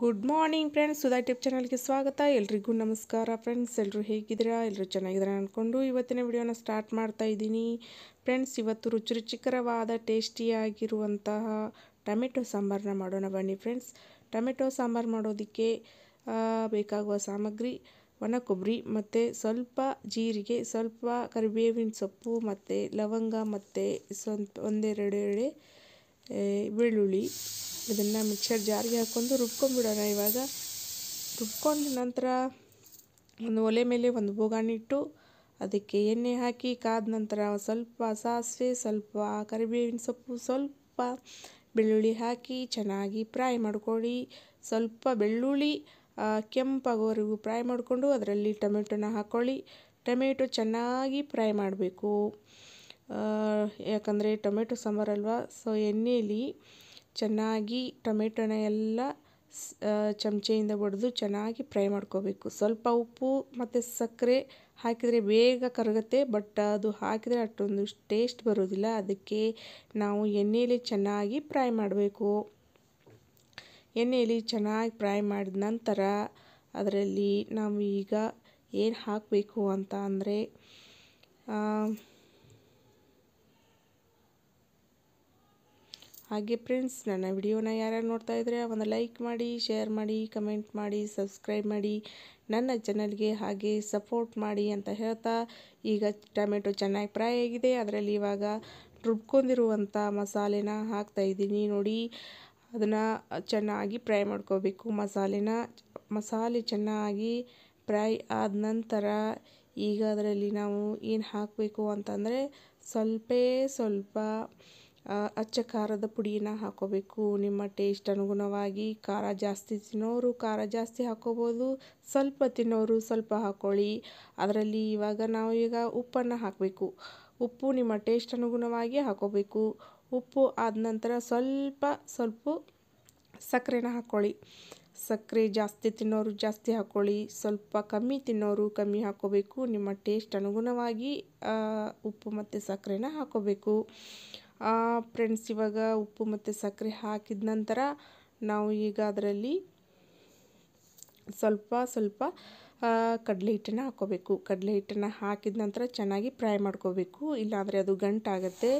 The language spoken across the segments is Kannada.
good morning friends Sudha tip ಚಾನಲ್ಗೆ ಸ್ವಾಗತ ಎಲ್ರಿಗೂ ನಮಸ್ಕಾರ ಫ್ರೆಂಡ್ಸ್ ಎಲ್ಲರೂ ಹೇಗಿದ್ದೀರಾ ಎಲ್ಲರೂ ಚೆನ್ನಾಗಿದ್ದೀರಾ ಅಂದ್ಕೊಂಡು ಇವತ್ತಿನ ವಿಡಿಯೋನ ಸ್ಟಾರ್ಟ್ ಮಾಡ್ತಾ ಇದ್ದೀನಿ ಫ್ರೆಂಡ್ಸ್ ಇವತ್ತು ರುಚಿ ರುಚಿಕರವಾದ ಟೇಸ್ಟಿಯಾಗಿರುವಂತಹ ಟೊಮೆಟೊ ಸಾಂಬಾರನ್ನ ಮಾಡೋಣ ಬನ್ನಿ ಫ್ರೆಂಡ್ಸ್ ಟೊಮೆಟೊ ಸಾಂಬಾರು ಮಾಡೋದಕ್ಕೆ ಬೇಕಾಗುವ ಸಾಮಗ್ರಿ ಒಣ ಕೊಬ್ಬರಿ ಮತ್ತು ಸ್ವಲ್ಪ ಜೀರಿಗೆ ಸ್ವಲ್ಪ ಕರಿಬೇವಿನ ಸೊಪ್ಪು ಮತ್ತು ಲವಂಗ ಮತ್ತು ಸ್ವಂತ ಒಂದೆರಡು ಬೆಳ್ಳುಳ್ಳಿ ಇದನ್ನು ಮಿಕ್ಸರ್ ಜಾರಿಗೆ ಹಾಕ್ಕೊಂಡು ರುಬ್ಕೊಂಡ್ಬಿಡೋಣ ಇವಾಗ ರುಬ್ಕೊಂಡ ನಂತರ ಒಂದು ಒಲೆ ಮೇಲೆ ಒಂದು ಬೋಗಾಣಿ ಇಟ್ಟು ಅದಕ್ಕೆ ಎಣ್ಣೆ ಹಾಕಿ ಕಾದ ನಂತರ ಸ್ವಲ್ಪ ಸಾಸಿವೆ ಸ್ವಲ್ಪ ಕರಿಬೇವಿನ ಸೊಪ್ಪು ಸ್ವಲ್ಪ ಬೆಳ್ಳುಳ್ಳಿ ಹಾಕಿ ಚೆನ್ನಾಗಿ ಫ್ರೈ ಮಾಡ್ಕೊಳ್ಳಿ ಸ್ವಲ್ಪ ಬೆಳ್ಳುಳ್ಳಿ ಕೆಂಪಾಗೋವರೆಗೂ ಫ್ರೈ ಮಾಡಿಕೊಂಡು ಅದರಲ್ಲಿ ಟೊಮೆಟೊನ ಹಾಕ್ಕೊಳ್ಳಿ ಟೊಮೆಟೊ ಚೆನ್ನಾಗಿ ಫ್ರೈ ಮಾಡಬೇಕು ಯಾಕಂದರೆ ಟೊಮೆಟೊ ಸಾಂಬಾರಲ್ವಾ ಸೊ ಎಣ್ಣೆಯಲ್ಲಿ ಚೆನ್ನಾಗಿ ಟೊಮೆಟೊನ ಎಲ್ಲ ಚಮಚೆಯಿಂದ ಬಡಿದು ಚೆನ್ನಾಗಿ ಫ್ರೈ ಮಾಡ್ಕೋಬೇಕು ಸ್ವಲ್ಪ ಉಪ್ಪು ಮತ್ತು ಸಕ್ಕರೆ ಹಾಕಿದರೆ ಬೇಗ ಕರಗುತ್ತೆ ಬಟ್ ಅದು ಹಾಕಿದರೆ ಅಷ್ಟೊಂದು ಟೇಸ್ಟ್ ಬರೋದಿಲ್ಲ ಅದಕ್ಕೆ ನಾವು ಎಣ್ಣೆಯಲ್ಲಿ ಚೆನ್ನಾಗಿ ಫ್ರೈ ಮಾಡಬೇಕು ಎಣ್ಣೆಯಲ್ಲಿ ಚೆನ್ನಾಗಿ ಫ್ರೈ ಮಾಡಿದ ನಂತರ ಅದರಲ್ಲಿ ನಾವು ಈಗ ಏನು ಹಾಕಬೇಕು ಅಂತ ಅಂದರೆ ಹಾಗೆ ಫ್ರೆಂಡ್ಸ್ ನನ್ನ ವಿಡಿಯೋನ ಯಾರ್ಯಾರು ನೋಡ್ತಾ ಇದ್ದರೆ ಒಂದು ಲೈಕ್ ಮಾಡಿ ಶೇರ್ ಮಾಡಿ ಕಮೆಂಟ್ ಮಾಡಿ ಸಬ್ಸ್ಕ್ರೈಬ್ ಮಾಡಿ ನನ್ನ ಚಾನಲ್ಗೆ ಹಾಗೆ ಸಪೋರ್ಟ್ ಮಾಡಿ ಅಂತ ಹೇಳ್ತಾ ಈಗ ಟೊಮೆಟೊ ಚೆನ್ನಾಗಿ ಫ್ರೈ ಆಗಿದೆ ಅದರಲ್ಲಿ ಇವಾಗ ರುಬ್ಕೊಂಡಿರುವಂಥ ಮಸಾಲೆನ ಹಾಕ್ತಾ ಇದ್ದೀನಿ ನೋಡಿ ಅದನ್ನು ಚೆನ್ನಾಗಿ ಫ್ರೈ ಮಾಡ್ಕೋಬೇಕು ಮಸಾಲೆನ ಮಸಾಲೆ ಚೆನ್ನಾಗಿ ಫ್ರೈ ಆದ ನಂತರ ಈಗ ಅದರಲ್ಲಿ ನಾವು ಏನು ಹಾಕಬೇಕು ಅಂತಂದರೆ ಸ್ವಲ್ಪ ಸ್ವಲ್ಪ ಅಚ್ಚ ಖಾರದ ಪುಡಿನ ಹಾಕೋಬೇಕು ನಿಮ್ಮ ಟೇಸ್ಟ್ ಅನುಗುಣವಾಗಿ ಖಾರ ಜಾಸ್ತಿ ತಿನ್ನೋರು ಖಾರ ಜಾಸ್ತಿ ಹಾಕೋಬೋದು ಸ್ವಲ್ಪ ತಿನ್ನೋರು ಸ್ವಲ್ಪ ಹಾಕ್ಕೊಳ್ಳಿ ಅದರಲ್ಲಿ ಇವಾಗ ನಾವು ಈಗ ಉಪ್ಪನ್ನು ಹಾಕಬೇಕು ಉಪ್ಪು ನಿಮ್ಮ ಟೇಸ್ಟ್ ಅನುಗುಣವಾಗಿ ಹಾಕೋಬೇಕು ಉಪ್ಪು ಆದ ನಂತರ ಸ್ವಲ್ಪ ಸ್ವಲ್ಪ ಸಕ್ಕರೆನ ಹಾಕ್ಕೊಳ್ಳಿ ಸಕ್ಕರೆ ಜಾಸ್ತಿ ತಿನ್ನೋರು ಜಾಸ್ತಿ ಹಾಕ್ಕೊಳ್ಳಿ ಸ್ವಲ್ಪ ಕಮ್ಮಿ ತಿನ್ನೋರು ಕಮ್ಮಿ ಹಾಕ್ಕೋಬೇಕು ನಿಮ್ಮ ಟೇಸ್ಟ್ ಅನುಗುಣವಾಗಿ ಉಪ್ಪು ಮತ್ತು ಸಕ್ಕರೆನ ಹಾಕ್ಕೋಬೇಕು ಫ್ರೆಂಡ್ಸ್ ಇವಾಗ ಉಪ್ಪು ಮತ್ತು ಸಕ್ಕರೆ ಹಾಕಿದ ನಂತರ ನಾವು ಈಗ ಅದರಲ್ಲಿ ಸ್ವಲ್ಪ ಸ್ವಲ್ಪ ಕಡಲೆ ಹಿಟ್ಟನ್ನು ಹಾಕ್ಕೋಬೇಕು ಕಡಲೆ ಹಿಟ್ಟನ್ನು ಹಾಕಿದ ನಂತರ ಚೆನ್ನಾಗಿ ಫ್ರೈ ಮಾಡ್ಕೋಬೇಕು ಇಲ್ಲಾಂದರೆ ಅದು ಗಂಟಾಗುತ್ತೆ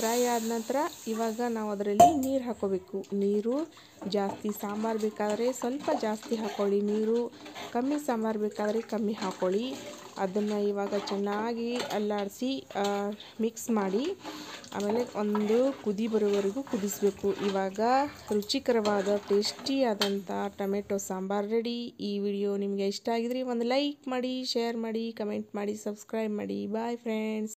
ಫ್ರೈ ಆದ ನಂತರ ಇವಾಗ ನಾವು ಅದರಲ್ಲಿ ನೀರು ಹಾಕೋಬೇಕು ನೀರು ಜಾಸ್ತಿ ಸಾಂಬಾರು ಬೇಕಾದರೆ ಸ್ವಲ್ಪ ಜಾಸ್ತಿ ಹಾಕ್ಕೊಳ್ಳಿ ನೀರು ಕಮ್ಮಿ ಸಾಂಬಾರು ಬೇಕಾದರೆ ಕಮ್ಮಿ ಹಾಕ್ಕೊಳ್ಳಿ ಅದನ್ನು ಇವಾಗ ಚೆನ್ನಾಗಿ ಅಲ್ಲಾಡಿಸಿ ಮಿಕ್ಸ್ ಮಾಡಿ ಆಮೇಲೆ ಒಂದು ಕುದಿ ಬರೋವರೆಗೂ ಕುದಿಸಬೇಕು ಇವಾಗ ರುಚಿಕರವಾದ ಟೇಸ್ಟಿಯಾದಂಥ ಟೊಮೆಟೊ ಸಾಂಬಾರು ರೆಡಿ ಈ ವಿಡಿಯೋ ನಿಮಗೆ ಇಷ್ಟ ಆಗಿದ್ರೆ ಒಂದು ಲೈಕ್ ಮಾಡಿ ಶೇರ್ ಮಾಡಿ ಕಮೆಂಟ್ ಮಾಡಿ ಸಬ್ಸ್ಕ್ರೈಬ್ ಮಾಡಿ ಬಾಯ್ ಫ್ರೆಂಡ್ಸ್